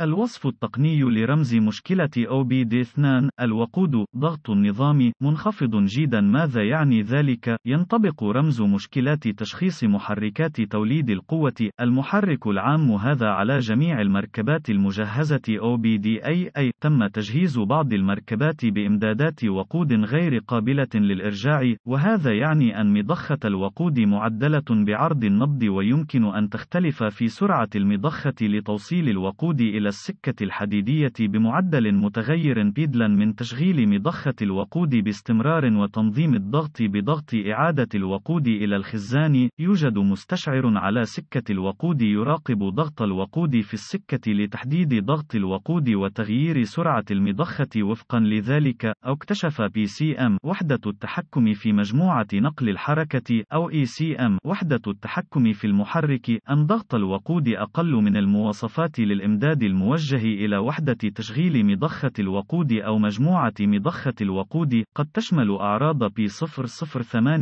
الوصف التقني لرمز مشكلة OBD2 الوقود ضغط النظام منخفض جيدا ماذا يعني ذلك؟ ينطبق رمز مشكلات تشخيص محركات توليد القوة المحرك العام هذا على جميع المركبات المجهزة OBD أي أي تم تجهيز بعض المركبات بإمدادات وقود غير قابلة للإرجاع وهذا يعني أن مضخة الوقود معدلة بعرض النبض ويمكن أن تختلف في سرعة المضخة لتوصيل الوقود إلى السكة الحديدية بمعدل متغير بدلا من تشغيل مضخة الوقود باستمرار وتنظيم الضغط بضغط إعادة الوقود إلى الخزان. يوجد مستشعر على سكة الوقود يراقب ضغط الوقود في السكة لتحديد ضغط الوقود وتغيير سرعة المضخة وفقا لذلك. أو اكتشف بي سي ام وحدة التحكم في مجموعة نقل الحركة أو اي سي ام وحدة التحكم في المحرك أن ضغط الوقود أقل من المواصفات للإمداد الموجه إلى وحدة تشغيل مضخة الوقود أو مجموعة مضخة الوقود قد تشمل أعراض P0087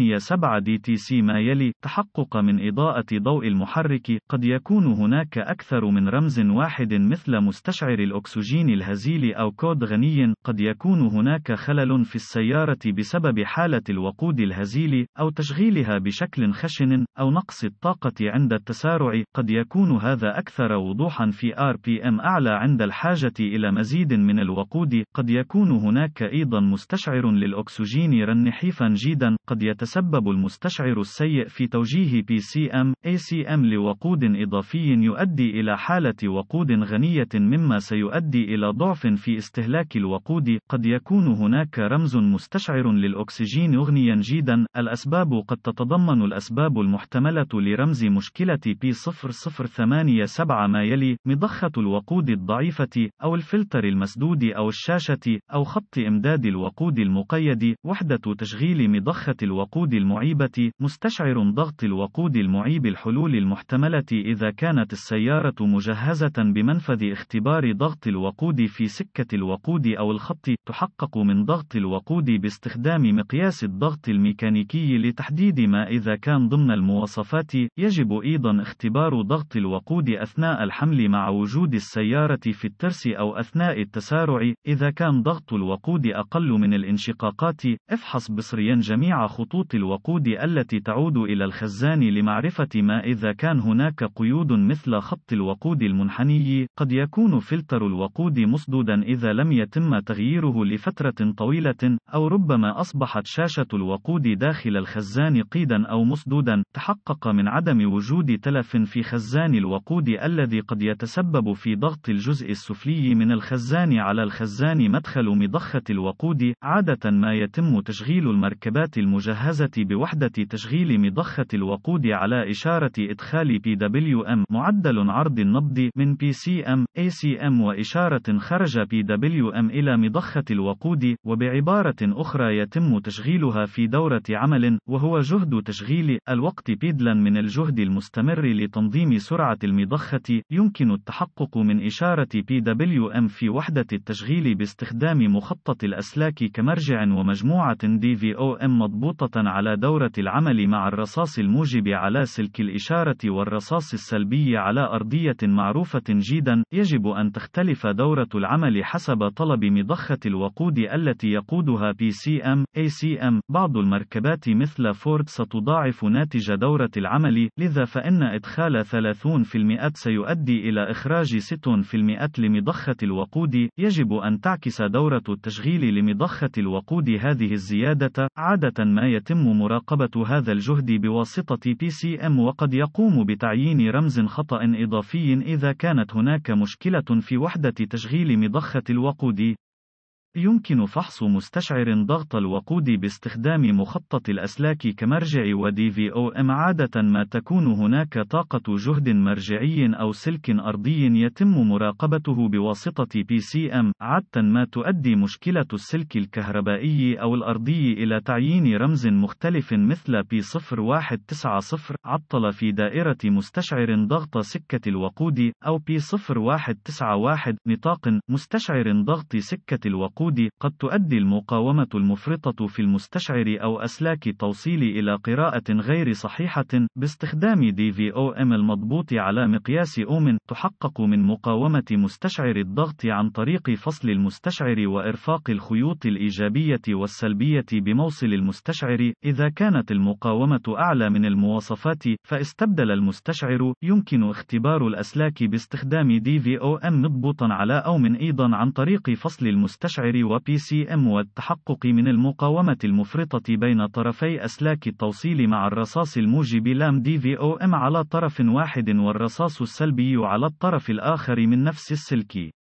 DTC ما يلي تحقق من إضاءة ضوء المحرك قد يكون هناك أكثر من رمز واحد مثل مستشعر الأكسجين الهزيل أو كود غني قد يكون هناك خلل في السيارة بسبب حالة الوقود الهزيل أو تشغيلها بشكل خشن أو نقص الطاقة عند التسارع قد يكون هذا أكثر وضوحا في RPM أعلى عند الحاجة إلى مزيد من الوقود، قد يكون هناك أيضًا مستشعر للأكسجين رن حيفا جيدًا، قد يتسبب المستشعر السيء في توجيه PCM ACM لوقود إضافي يؤدي إلى حالة وقود غنية مما سيؤدي إلى ضعف في استهلاك الوقود، قد يكون هناك رمز مستشعر للأكسجين غنيا جيدا، الأسباب قد تتضمن الأسباب المحتملة لرمز مشكلة P0087 ما يلي: مضخة الوقود الوقود الضعيفة أو الفلتر المسدود أو الشاشة أو خط إمداد الوقود المقيد وحدة تشغيل مضخة الوقود المعيبة مستشعر ضغط الوقود المعيب الحلول المحتملة إذا كانت السيارة مجهزة بمنفذ اختبار ضغط الوقود في سكة الوقود أو الخط تحقق من ضغط الوقود باستخدام مقياس الضغط الميكانيكي لتحديد ما إذا كان ضمن المواصفات يجب أيضا اختبار ضغط الوقود أثناء الحمل مع وجود السيارة السيارة في الترس أو أثناء التسارع، إذا كان ضغط الوقود أقل من الانشقاقات، افحص بصريا جميع خطوط الوقود التي تعود إلى الخزان لمعرفة ما إذا كان هناك قيود مثل خط الوقود المنحني، قد يكون فلتر الوقود مصدودا إذا لم يتم تغييره لفترة طويلة، أو ربما أصبحت شاشة الوقود داخل الخزان قيدا أو مصدودا، تحقق من عدم وجود تلف في خزان الوقود الذي قد يتسبب في ضغط ضغط الجزء السفلي من الخزان على الخزان مدخل مضخة الوقود. عادة ما يتم تشغيل المركبات المجهزة بوحدة تشغيل مضخة الوقود على إشارة إدخال PWM معدل عرض النبض من PCM ACM وإشارة خرج PWM إلى مضخة الوقود، وبعبارة أخرى يتم تشغيلها في دورة عمل، وهو جهد تشغيل الوقت بدلا من الجهد المستمر لتنظيم سرعة المضخة، يمكن التحقق من من إشارة PWM في وحدة التشغيل باستخدام مخطط الأسلاك كمرجع ومجموعة DVOM مضبوطة على دورة العمل مع الرصاص الموجب على سلك الإشارة والرصاص السلبي على أرضية معروفة جيدا يجب أن تختلف دورة العمل حسب طلب مضخة الوقود التي يقودها PCM, ACM بعض المركبات مثل فورد ستضاعف ناتج دورة العمل لذا فإن إدخال 30% سيؤدي إلى إخراج 6 في المئة لمضخة الوقود، يجب أن تعكس دورة التشغيل لمضخة الوقود هذه الزيادة، عادة ما يتم مراقبة هذا الجهد بواسطة PCM وقد يقوم بتعيين رمز خطأ إضافي إذا كانت هناك مشكلة في وحدة تشغيل مضخة الوقود. يمكن فحص مستشعر ضغط الوقود باستخدام مخطط الأسلاك كمرجع ودي في أو إم عادة ما تكون هناك طاقة جهد مرجعي أو سلك أرضي يتم مراقبته بواسطة بي سي إم عادة ما تؤدي مشكلة السلك الكهربائي أو الأرضي إلى تعيين رمز مختلف مثل بي 0190 عطل في دائرة مستشعر ضغط سكة الوقود أو بي 0191 نطاق مستشعر ضغط سكة الوقود الوقود قد تؤدي المقاومة المفرطة في المستشعر أو أسلاك توصيل إلى قراءة غير صحيحة باستخدام دي في أو ام المضبوط على مقياس أوم تحقق من مقاومة مستشعر الضغط عن طريق فصل المستشعر وإرفاق الخيوط الإيجابية والسلبية بموصل المستشعر إذا كانت المقاومة أعلى من المواصفات فاستبدل المستشعر يمكن اختبار الأسلاك باستخدام دي في أو ام مضبوطا على أوم أيضا عن طريق فصل المستشعر الذخائر وبي سي ام والتحقق من المقاومة المفرطة بين طرفي أسلاك التوصيل مع الرصاص الموجب لام دي في او ام على طرف واحد والرصاص السلبي على الطرف الآخر من نفس السلك.